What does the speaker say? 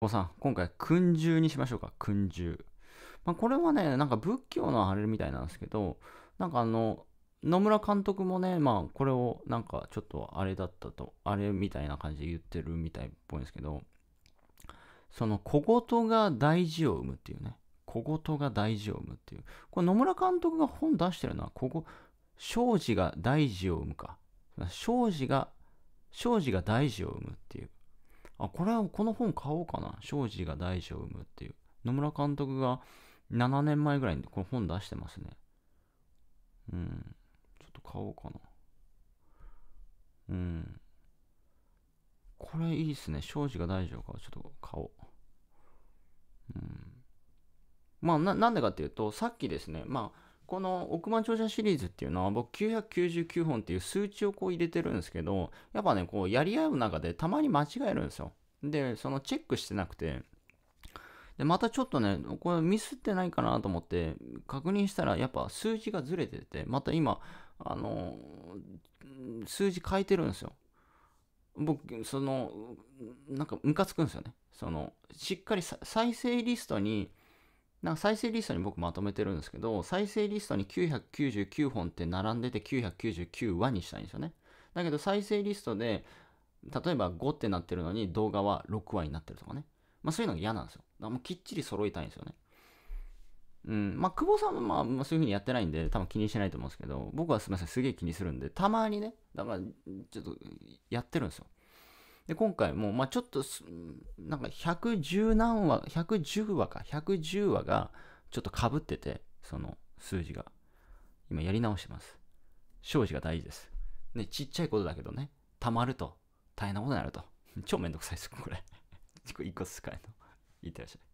おさん、今回、訓獣にしましょうか、訓獣。まあ、これはね、なんか仏教のあれみたいなんですけど、なんかあの、野村監督もね、まあ、これをなんかちょっとあれだったと、あれみたいな感じで言ってるみたいっぽいんですけど、その小言が大事を生むっていうね、小言が大事を生むっていう。これ野村監督が本出してるのは、ここ、庄司が大事を生むか。庄司が、庄司が大事を生むっていう。あ、これは、この本買おうかな。庄司が大丈を生むっていう。野村監督が7年前ぐらいにこの本出してますね。うん。ちょっと買おうかな。うん。これいいっすね。庄司が大丈夫かちょっと買おう。うん。まあ、なんでかっていうと、さっきですね、まあ、この億万長者シリーズっていうのは僕999本っていう数値をこう入れてるんですけど、やっぱね、こうやり合う中でたまに間違えるんですよ。で、そのチェックしてなくて、で、またちょっとね、これミスってないかなと思って確認したらやっぱ数字がずれてて、また今、あの、数字変えてるんですよ。僕、その、なんかムカつくんですよね。その、しっかり再生リストに、なんか再生リストに僕まとめてるんですけど、再生リストに999本って並んでて999話にしたいんですよね。だけど再生リストで、例えば5ってなってるのに動画は6話になってるとかね。まあそういうのが嫌なんですよ。だからもうきっちり揃いたいんですよね。うん。まあ久保さんもまあそういう風にやってないんで多分気にしないと思うんですけど、僕はすみません、すげえ気にするんで、たまにね、だからちょっとやってるんですよ。で、今回も、まあ、ちょっと、なんか110何話、110話か、110話がちょっとかぶってて、その数字が。今やり直してます。生じが大事です。ね、ちっちゃいことだけどね、たまると大変なことになると。超めんどくさいです、これ。一個一個使えの。いってらっしゃい。